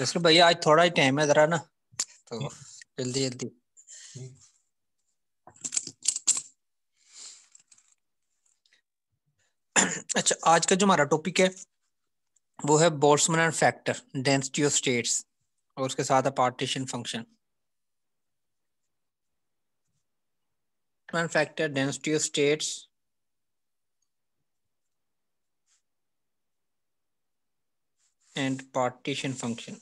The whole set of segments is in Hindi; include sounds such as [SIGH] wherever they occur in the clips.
इसलिए भैया आज थोड़ा ही टाइम है जरा ना तो जल्दी जल्दी अच्छा आज का जो हमारा टॉपिक है वो है Boltzmann factor density of states और उसके साथ है partition function factor density of states and partition function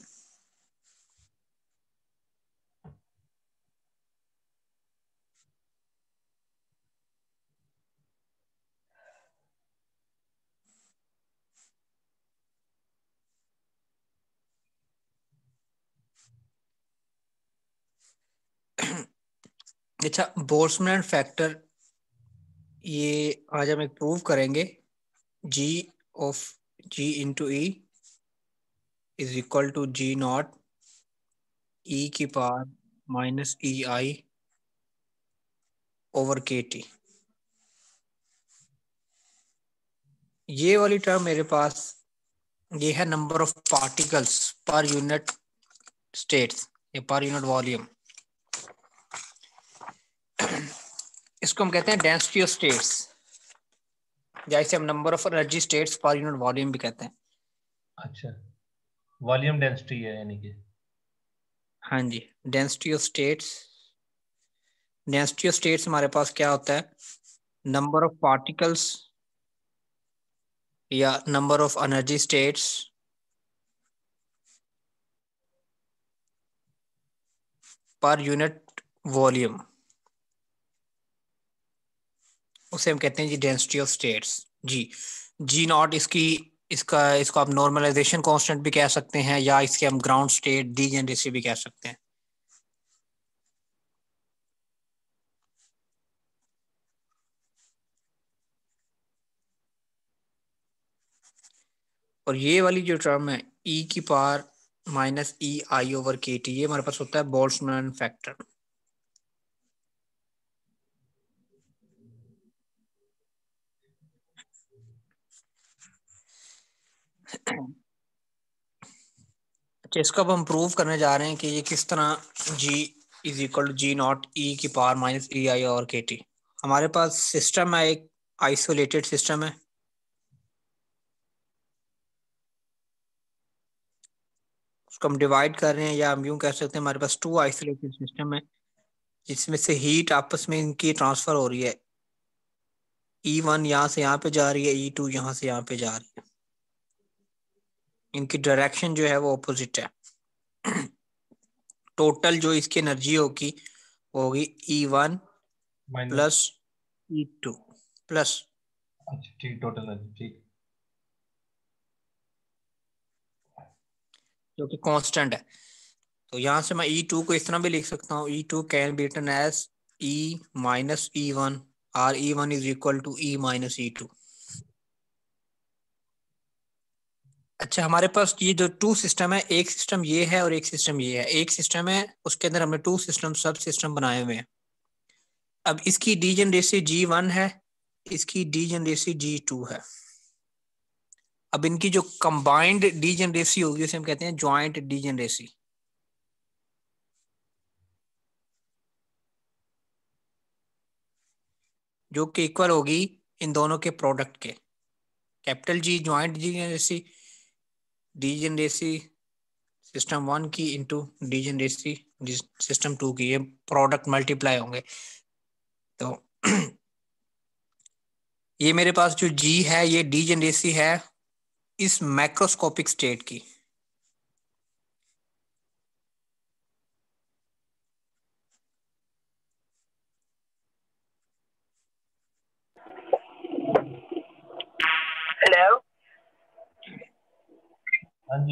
अच्छा बोल्ट्जमैन फैक्टर ये आज हम एक प्रूव करेंगे g of g into E is equal to g naught E की power minus E i over k T ये वाली टर्म मेरे पास ये है number of particles per unit states या पर यूनिट वॉल्यूम इसको हम कहते हैं डेंसिटी ऑफ स्टेट्स या इसे हम number of energy states per unit volume भी कहते हैं अच्छा वॉल्यूम डेंसिटी है यानी कि हाँ g density of states density of states हमारे पास क्या होता है नंबर ऑफ पार्टिकल्स या number of energy states per unit volume उसे हम कहते हैं g density of states g g naught इसकी इसका इसको आप नॉर्मलाइजेशन कांस्टेंट भी कह सकते हैं या इसके हम ग्राउंड स्टेट डी जनरेसी भी कह सकते हैं और ये वाली जो टर्म है ई e की power minus E i over k T ये हमारे पास होता है बोल्ट्समैन फैक्टर अच्छा इसको अब हम प्रूव करने जा रहे हैं कि ये किस तरह g is equal to g naught E की पावर माइनस ई आई और के टी हमारे पास सिस्टम है एक आइसोलेटेड सिस्टम है उसको हम डिवाइड कर रहे हैं या हम यूं कह सकते हैं हमारे पास टू आइसोलेटेड सिस्टम है जिसमें से हीट आपस में इनकी ट्रांसफर हो रही है ई e वन यहाँ से यहाँ पे जा रही है ई e टू यहाँ से यहाँ पे जा रही है इनकी डायरेक्शन जो है वो अपोजिट है टोटल जो इसकी एनर्जी होगी वो होगी E one plus E two plus ठीक टोटल जो कि कांस्टेंट है तो यहां से मैं ई e टू को इस तरह भी लिख सकता हूँ E two can be written as E minus E one or E one is equal to E minus E two अच्छा हमारे पास ये जो टू सिस्टम है एक सिस्टम ये है और एक सिस्टम ये है एक सिस्टम है उसके अंदर हमने टू सिस्टम सब सिस्टम बनाए हुए हैं अब इसकी डी जनरेसी जी वन है इसकी डी जनरेसी जी टू है अब इनकी जो कंबाइंड डी जनरेसी होगी उसे हम कहते हैं ज्वाइंट डी जनरेसी जो कि इक्वल होगी इन दोनों के प्रोडक्ट के capital G joint degeneracy degeneracy system one की इंटू डीजेंडेसी सिस्टम टू की ये प्रोडक्ट मल्टीप्लाई होंगे तो [CLEARS THROAT] ये मेरे पास जो जी है ये डीजेंडेसी है इस माइक्रोस्कोपिक स्टेट की हाँ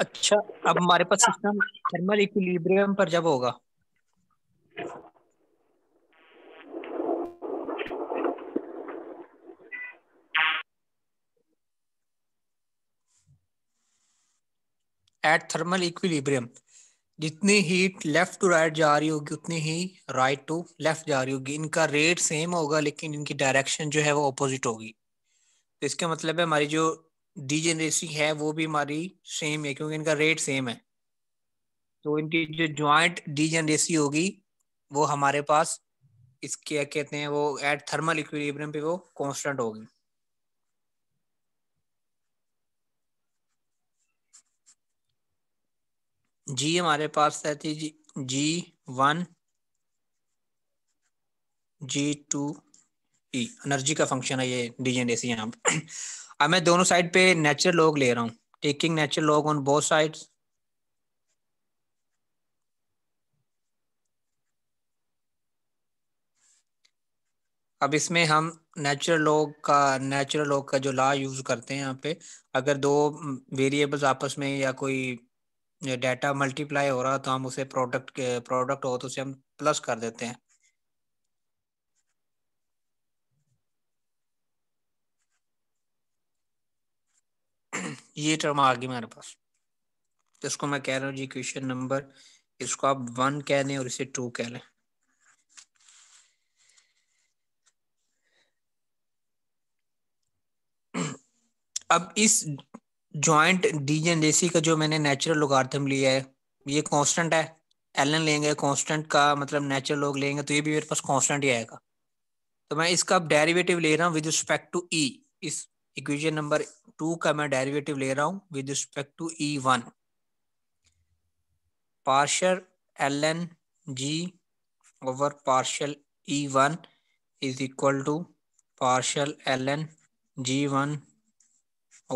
अच्छा अब हमारे पास सिस्टम थर्मल इक्विलिब्रियम पर जब होगा एट थर्मल इक्विलिब्रियम जितनी हीट लेफ्ट टू राइट जा रही होगी उतनी ही राइट टू लेफ्ट जा रही होगी इनका रेट सेम होगा लेकिन इनकी डायरेक्शन जो है वो अपोजिट होगी तो इसके मतलब है हमारी जो डीजेनरेसी है वो भी हमारी सेम है क्योंकि इनका रेट सेम है तो इनकी जो ज्वाइंट डीजेनरेसी होगी वो हमारे पास इसके कहते हैं वो एट थर्मल इक्विलिब्रियम पे वो कांस्टेंट होगी जी हमारे पास रहती g g one g two E energy का फंक्शन है ये डीजेनरेसी यहाँ पे अब मैं दोनों साइड पे नेचुरल लोग ले रहा हूँ taking natural log on both sides अब इसमें हम नेचुरल लोग का नेचुरल लोग का जो लॉ यूज़ करते हैं यहाँ पे अगर दो वेरिएबल्स आपस में या कोई डाटा मल्टीप्लाई हो रहा तो हम उसे प्रोडक्ट प्रोडक्ट हो तो उसे हम प्लस कर देते हैं ये टर्म आ गई मेरे पास इसको मैं कह रहा हूँ जी क्वेश्चन नंबर इसको आप वन कह दें और इसे टू कह लें अब इस जॉइंट डीजेंडेसी का जो मैंने नेचुरल लोगार्थम लिया है ये कांस्टेंट है एलन लेंगे कांस्टेंट का मतलब नेचुरल लोग लेंगे तो ये भी मेरे पास कांस्टेंट ही आएगा तो मैं इसका अब डेरिवेटिव ले रहा हूँ विद रिस्पेक्ट टू ई इस इक्वेशन नंबर टू का मैं डेरिवेटिव ले रहा हूं with respect to E one partial l n g over partial E one is equal to partial l n g one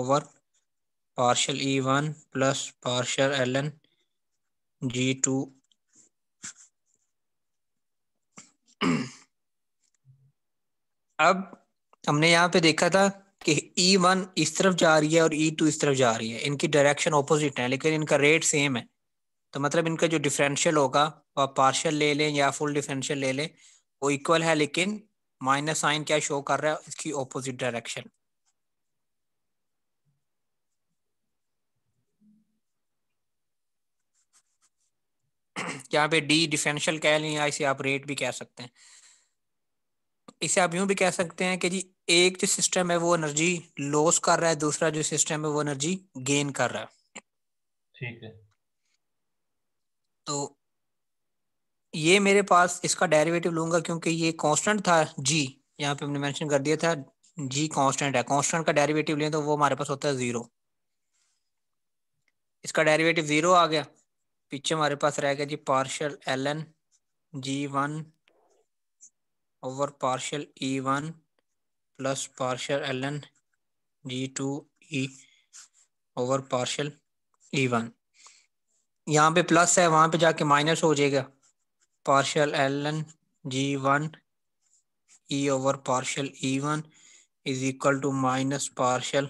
over partial E one plus partial l n g two अब हमने यहाँ पे देखा था ई e वन इस तरफ जा रही है और ई e टू इस तरफ जा रही है इनकी डायरेक्शन ऑपोजिट है लेकिन इनका रेट सेम है तो मतलब इनका जो डिफरेंशियल होगा वो पार्शियल ले लें या फुल डिफरेंशियल ले लें वो इक्वल है लेकिन माइनस साइन क्या शो कर रहा है इसकी ऑपोजिट डायरेक्शन [CLEARS THROAT] यहाँ पे डी डिफरेंशियल कह लें या इसे आप रेट भी कह सकते हैं इसे आप यूं भी कह सकते हैं कि जी एक जो सिस्टम है वो एनर्जी लॉस कर रहा है दूसरा जो सिस्टम है वो एनर्जी गेन कर रहा है ठीक है तो ये मेरे पास इसका डेरिवेटिव लूंगा क्योंकि ये कांस्टेंट था जी यहाँ पे हमने मेंशन कर दिया था जी कांस्टेंट है कांस्टेंट का डेरिवेटिव लें तो वो हमारे पास होता है जीरो इसका डेरिवेटिव जीरो आ गया पीछे हमारे पास रह गया g partial l n g one over E one over partial e1 plus partial ln over e over E one e यहाँ पे प्लस है वहां पे जाके माइनस हो जाएगा partial l n g one E over partial E one is equal to minus partial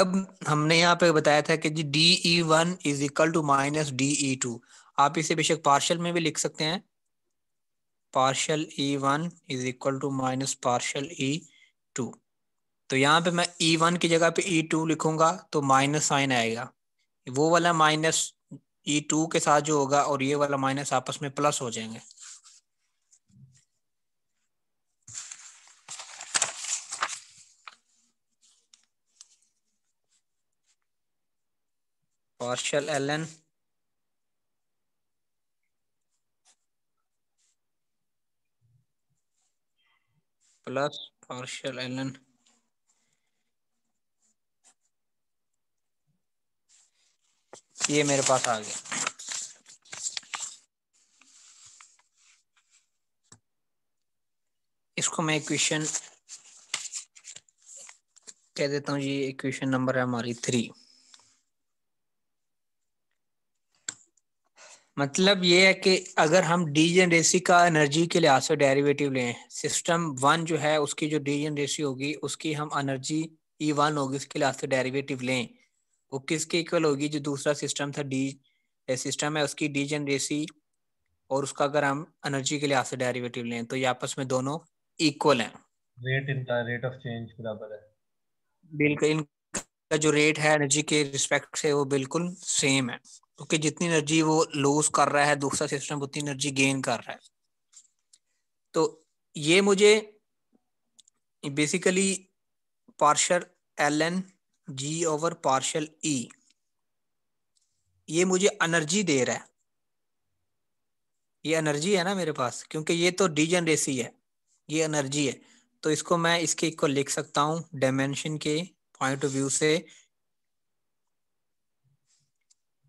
अब हमने यहाँ पे बताया था कि g d E one is equal to minus d E two आप इसे बेशक पार्शल में भी लिख सकते हैं partial E one is equal to minus partial E two तो यहाँ पे मैं ई e वन की जगह पे ई e टू लिखूंगा तो माइनस साइन आएगा वो वाला माइनस ई टू के साथ जो होगा और ये वाला माइनस आपस में प्लस हो जाएंगे partial ln plus partial ln ये मेरे पास आ गया इसको मैं इक्वेशन कह देता हूं ये इक्वेशन नंबर है हमारी थ्री मतलब ये है कि अगर हम डी जनरेसी का एनर्जी के लिहाज से डेरिवेटिव लें सिस्टम वन जो है उसकी जो डीजेनरेसी होगी उसकी हम एनर्जी ई वन होगी उसके लिहाज से डेरिवेटिव लें वो किसके इक्वल होगी जो दूसरा सिस्टम था डी सिस्टम है उसकी डी जनरेसी और उसका अगर हम एनर्जी के लिहाज से डेरिवेटिव लें तो ये आपस में दोनों इक्वल हैं रेट इनका रेट ऑफ चेंज बराबर है बिल्कुल इनका जो रेट है एनर्जी के रिस्पेक्ट से वो बिल्कुल सेम है क्योंकि जितनी एनर्जी वो लूज कर रहा है दूसरा सिस्टम उतनी एनर्जी गेन कर रहा है तो ये मुझे basically partial l n g over partial E ये मुझे एनर्जी दे रहा है ये एनर्जी है ना मेरे पास क्योंकि ये तो डीजनरेसी है ये एनर्जी है तो इसको मैं इसके इक्वल लिख सकता हूँ डायमेंशन के पॉइंट ऑफ व्यू से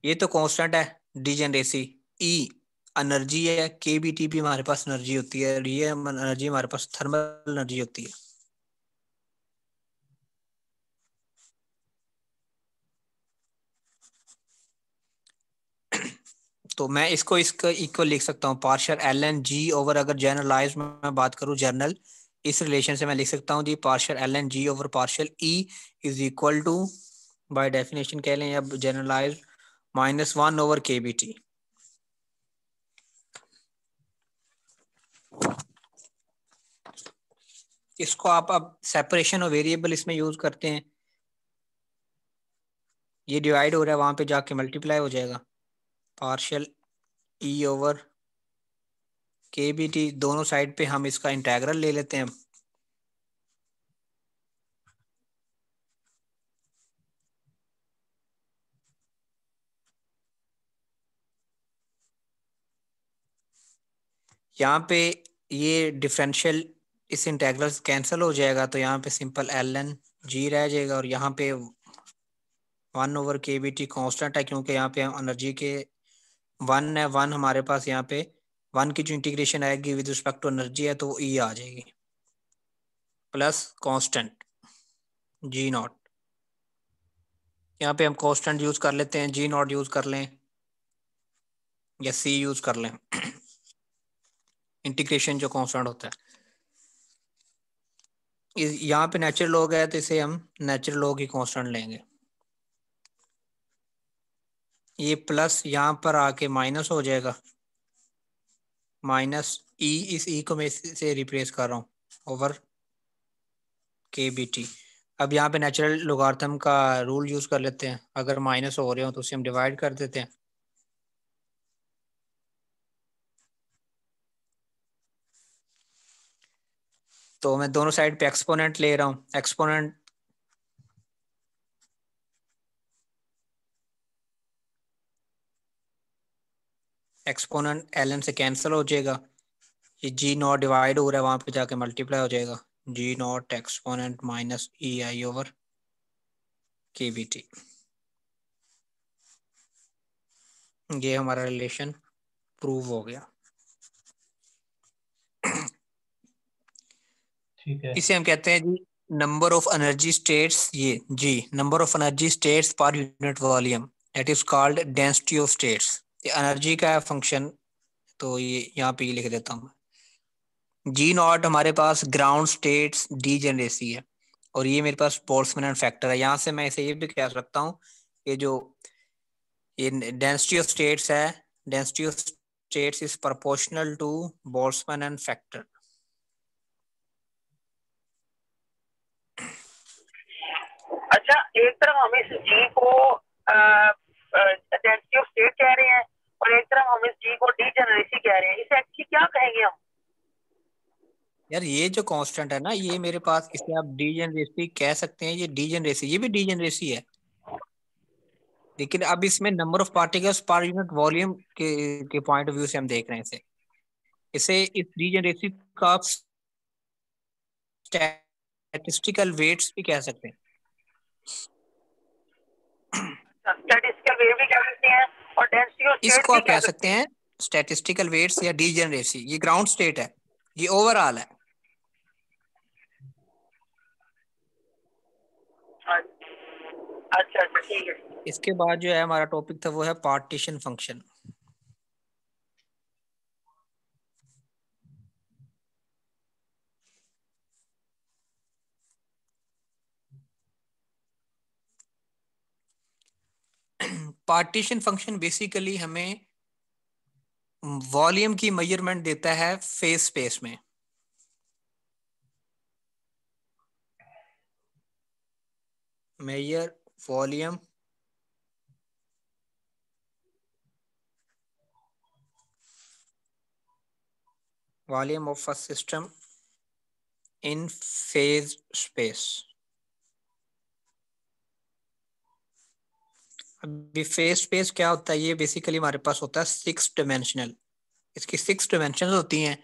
ये तो कॉन्स्टेंट है डिजेनरेसी ई एनर्जी है के बी टी भी हमारे पास एनर्जी होती है और ये एनर्जी हमारे पास थर्मल एनर्जी होती है तो मैं इसको इसका इक्वल लिख सकता हूँ partial l n g over अगर जनरलाइज मैं बात करूँ जर्नल इस रिलेशन से मैं लिख सकता हूँ g partial l n g over partial E is equal to by definition कह लें या जनरलाइज minus 1 over kbt. इसको आप अब सेपरेशन और वेरिएबल इसमें यूज करते हैं ये डिवाइड हो रहा है वहां पे जाके मल्टीप्लाई हो जाएगा पार्शियल ई ओवर के बी टी e दोनों साइड पे हम इसका इंटेग्रल ले लेते हैं यहाँ पे ये डिफरेंशियल इस इंटेग्रल कैंसिल हो जाएगा तो यहाँ पे सिंपल एल एन जी रह जाएगा और यहाँ पे वन ओवर के बी टी कॉन्स्टेंट है क्योंकि यहाँ पे एनर्जी के वन है वन हमारे पास यहाँ पे वन की जो इंटीग्रेशन आएगी विद रिस्पेक्ट टू एनर्जी है तो ई e आ जाएगी प्लस कॉन्स्टेंट जी नॉट यहाँ पे हम कॉन्स्टेंट यूज कर लेते हैं जी नॉट यूज कर लें या सी यूज कर लें इंटीग्रेशन जो कॉन्स्टेंट होता है यहाँ पे नेचुरल लॉग है तो इसे हम नेचुरल लॉग ही कॉन्स्टेंट लेंगे ये प्लस यहाँ पर आके माइनस हो जाएगा माइनस ई e, इस ई e को मैं इसे रिप्लेस कर रहा हूँ ओवर के बी टी अब यहाँ पे नेचुरल लोगार्थम का रूल यूज़ कर लेते हैं अगर माइनस हो रहे हो तो उसे हम डिवाइड कर देते हैं तो मैं दोनों साइड पे एक्सपोनेंट ले रहा हूँ एक्सपोनेंट एक्सपोनेंट एल एन से कैंसिल हो जाएगा ये जी नॉट डिवाइड हो रहा है वहां पे जाके मल्टीप्लाई हो जाएगा g naught exponent minus E i over के बी टी ये हमारा रिलेशन प्रूव हो गया है इसे हम कहते हैं g number of energy states ये g number of energy states per unit volume that is called density of states ये एनर्जी का है फंक्शन तो ये यहाँ पे लिख देता हूँ जी नॉट हमारे पास ग्राउंड स्टेट्स डी जनरेसी है और ये मेरे पास बोल्ट्समैन फैक्टर है यहाँ से मैं इसे ये भी कह सकता हूँ कि जो ये डेंसिटी ऑफ स्टेट्स है density of states is proportional to Boltzmann factor एक तरफ हम इस जी को आ, ऑफ स्टेट कह रहे हैं और एक तरफ हम इस जी को डी जनरेसी कह रहे हैं इसे एक्चुअली क्या कहेंगे हम यार ये जो कांस्टेंट है ना ये मेरे पास इसे आप डीजेनरेसी कह सकते हैं ये डीजेनरेसी ये भी डीजेनरेसी है लेकिन अब इसमें number of particles per unit volume के के पॉइंट ऑफ व्यू से हम देख रहे हैं इसे इसे इस डीजेनरेसी का स्टैटिस्टिकल वेट्स भी कह सकते हैं इसको आप कह सकते हैं स्टेटिस्टिकल वेट्स या डीजेनरेसी ये ग्राउंड स्टेट है ये ओवरऑल है अच्छा अच्छा ठीक है इसके बाद जो है हमारा टॉपिक था वो है partition function partition function basically हमें वॉल्यूम की मेजरमेंट देता है फेस स्पेस में measure volume volume of a system in phase space अभी फेस स्पेस क्या होता है ये बेसिकली हमारे पास होता है सिक्स डिमेंशनल इसकी सिक्स डिमेंशन होती हैं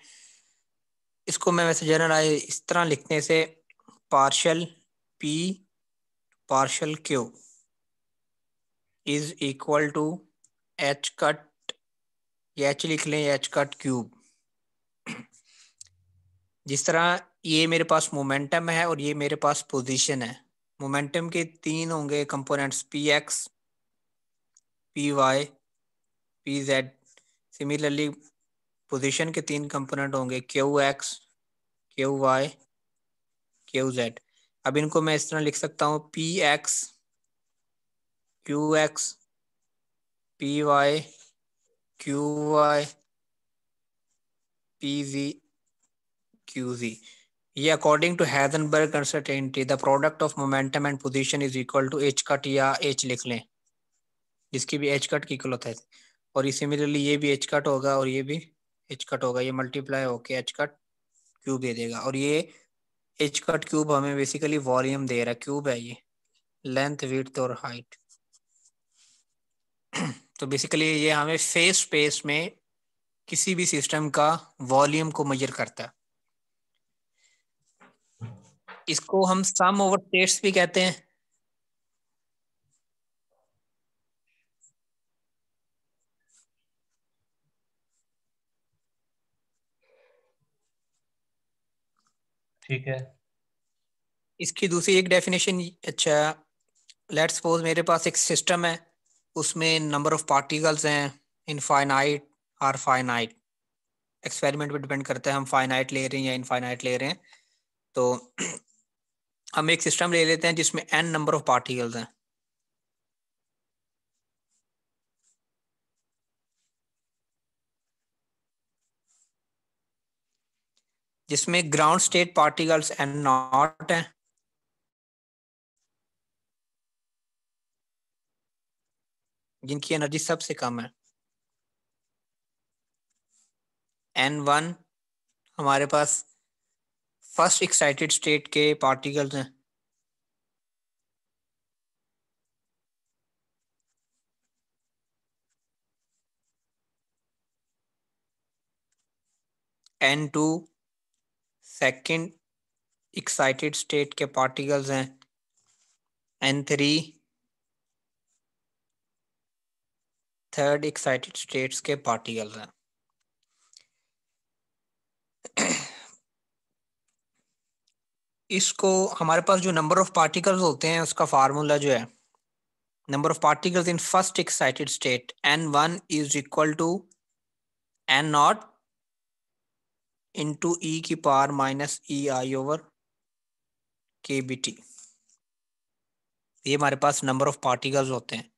इसको मैं वैसे जनरल इस तरह लिखने से partial p partial q is equal to h cut h लिख लें एच कट क्यूब जिस तरह ये मेरे पास मोमेंटम है और ये मेरे पास पोजीशन है मोमेंटम के तीन होंगे components p x p p z similarly position के तीन कंपोनेंट होंगे q x q y q z अब इनको मैं इस तरह लिख सकता हूँ p x q x p y q y p g q g ये according to Heisenberg uncertainty the product of momentum and position is equal to h का टी या एच लिख लें जिसकी भी एच कट की क्लॉथ है और सिमिलरली ये भी एच कट होगा और ये भी एच कट होगा ये मल्टीप्लाई होके एच कट क्यूब दे देगा और ये एच कट क्यूब हमें बेसिकली वॉल्यूम दे रहा है क्यूब है ये लेंथ विथ और हाइट [CLEARS THROAT] तो बेसिकली ये हमें फेस स्पेस में किसी भी सिस्टम का वॉल्यूम को मेजर करता है इसको हम सम ओवर स्टेट्स भी कहते हैं ठीक है इसकी दूसरी एक डेफिनेशन अच्छा लेट्स सपोज मेरे पास एक सिस्टम है उसमें नंबर ऑफ पार्टिकल्स हैं इनफाइनाइट आर फाइनाइट एक्सपेरिमेंट पर डिपेंड करते हैं हम फाइनाइट ले रहे हैं या इनफाइनाइट ले रहे हैं तो हम एक सिस्टम ले लेते हैं जिसमें एन नंबर ऑफ पार्टिकल्स हैं जिसमें ground state particles and naught है जिनकी एनर्जी सबसे कम है एन वन हमारे पास फर्स्ट एक्साइटेड स्टेट के पार्टिकल्स हैं n two second excited state के पार्टिकल्स हैं n three third excited states के पार्टिकल्स हैं इसको हमारे पास जो नंबर ऑफ पार्टिकल्स होते हैं उसका फार्मूला जो है number of particles in first excited state n one is equal to n naught into E e की power minus E i over के बी टी ये हमारे पास नंबर ऑफ पार्टिकल्स होते हैं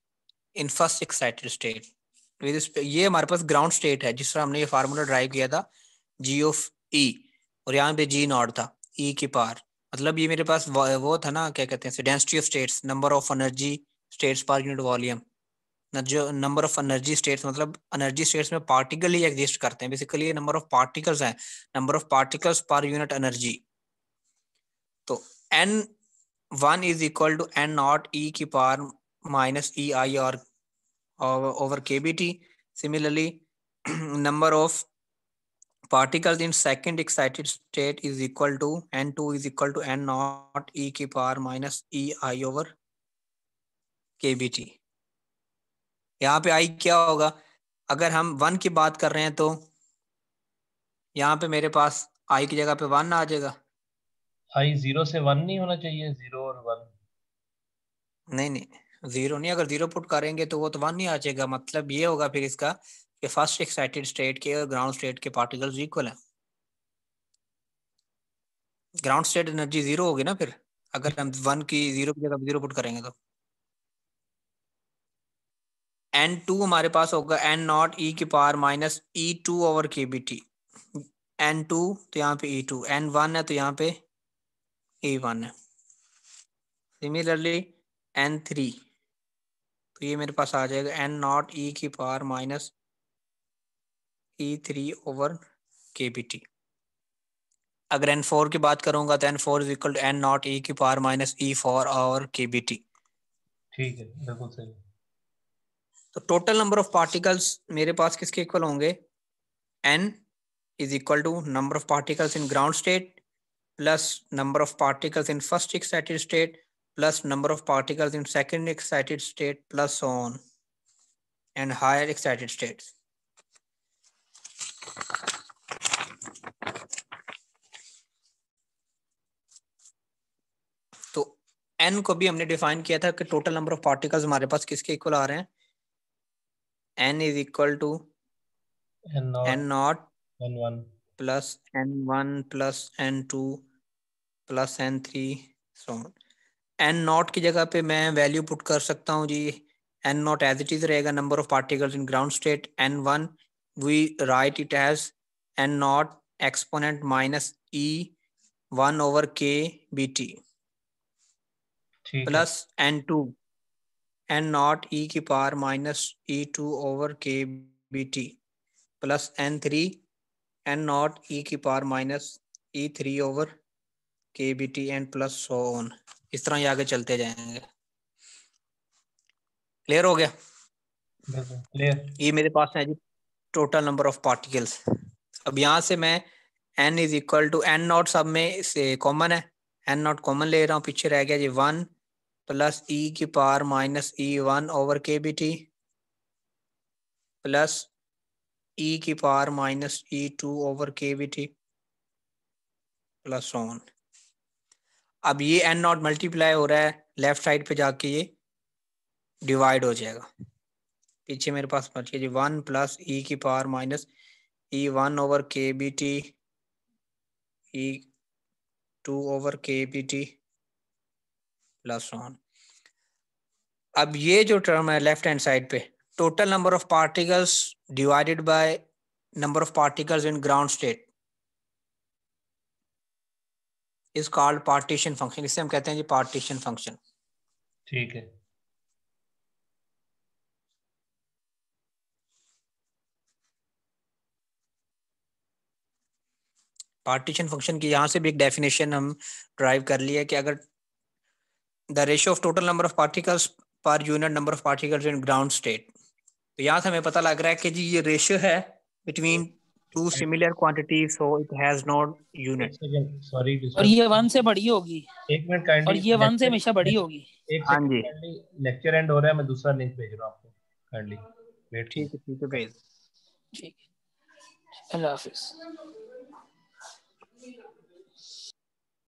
इन फर्स्ट एक्साइटेड स्टेट ये हमारे पास ग्राउंड स्टेट है जिस तरह हमने ये फार्मूला ड्राइव किया था जी ऑफ ई और यहाँ पे जी नॉट था ई e की पार मतलब ये मेरे पास वो था ना क्या कहते हैं density of states number of energy states per unit volume जो नंबर ऑफ एनर्जी स्टेट्स मतलब एनर्जी स्टेट्स में पार्टिकल ही एग्जिस्ट करते हैं बेसिकली नंबर ऑफ पार्टिकल्स हैं number of particles per unit energy तो n one is equal to n naught E की पावर माइनस ई आई और ओवर के B T similarly number of particles in second excited state is equal to N to is equal to n naught E की माइनस ई आई ओवर के बी टी यहाँ पे आई क्या होगा अगर हम वन की बात कर रहे हैं तो यहाँ पे मेरे पास आई की जगह पे वन आ जाएगा आई जीरो से वन नहीं होना चाहिए जीरो और वन नहीं नहीं जीरो नहीं अगर जीरो पुट करेंगे तो वो तो वन ही आ जाएगा मतलब ये होगा फिर इसका कि फर्स्ट एक्साइटेड स्टेट के और ग्राउंड स्टेट के पार्टिकल्स इक्वल है ग्राउंड स्टेट एनर्जी जीरो होगी ना फिर अगर हम वन की जीरो की जगह जीरो पुट करेंगे तो एन टू हमारे पास होगा एन नॉट ई की power minus E two over के बी टी एन टू तो यहाँ पे ई टू एन वन है तो यहाँ पे ई वन है सिमिलरली एन थ्री तो ये मेरे पास आ जाएगा एन नॉट ई की power minus E three over के बी टी अगर एन फोर की बात करूंगा तो n four is equal to n naught E की पावर माइनस ई फोर और के बी टी ठीक है बिल्कुल सही तो टोटल नंबर ऑफ पार्टिकल्स मेरे पास किसके इक्वल होंगे n is equal to number of particles in ground state plus number of particles in first excited state plus number of particles in second excited state plus on and higher excited state तो n को भी हमने डिफाइन किया था कि टोटल नंबर ऑफ पार्टिकल्स हमारे पास किसके इक्वल आ रहे हैं n is equal to n naught, n naught n1 plus n1 plus n2 plus n3 so on n naught की जगह पे मैं वैल्यू पुट कर सकता हूँ g n naught as it is रहेगा number of particles in ground state n one we write it has n naught exponent minus E one over के B T plus n two n naught E की power minus E two over के B T plus n three n naught E की power minus E three over के B T n plus so on इस तरह ही आगे चलते जाएंगे क्लियर हो गया ये मेरे पास है g total number of particles अब यहाँ से मैं n is equal to n naught सब में से कॉमन है एन नॉट कॉमन ले रहा हूँ पीछे रह गया g one plus E e की power minus E e one over के B T plus E e की power minus E two over के बी टी प्लस वन अब ये एन नॉट मल्टीप्लाई हो रहा है लेफ्ट साइड पे जाके ये डिवाइड हो जाएगा पीछे मेरे पास बच गया जी वन प्लस ई की power minus E one over के B T E two over के बी टी वन अब ये जो टर्म है लेफ्ट हैंड साइड पे total number of particles divided by number of particles in ground state is called partition function इसे हम कहते हैं जी पार्टीशन फंक्शन ठीक है पार्टीशन फंक्शन की यहां से भी एक डेफिनेशन हम ड्राइव कर लिए कि अगर the ratio of total number of particles per unit number of particles in ground state तो यहाँ से हमें पता लग रहा है कि जी ये रेशियो है between two similar quantities so it has not unit sorry और ये वन से बड़ी होगी एक मिनट काइंडली और ये वन से हमेशा बड़ी होगी हाँ जी लेक्चर एंड हो रहा है मैं दूसरा लिंक भेज रहा हूँ आपको काइंडली ठीक है ठीक है गाइस ठीक है अल्लाह हाफिज़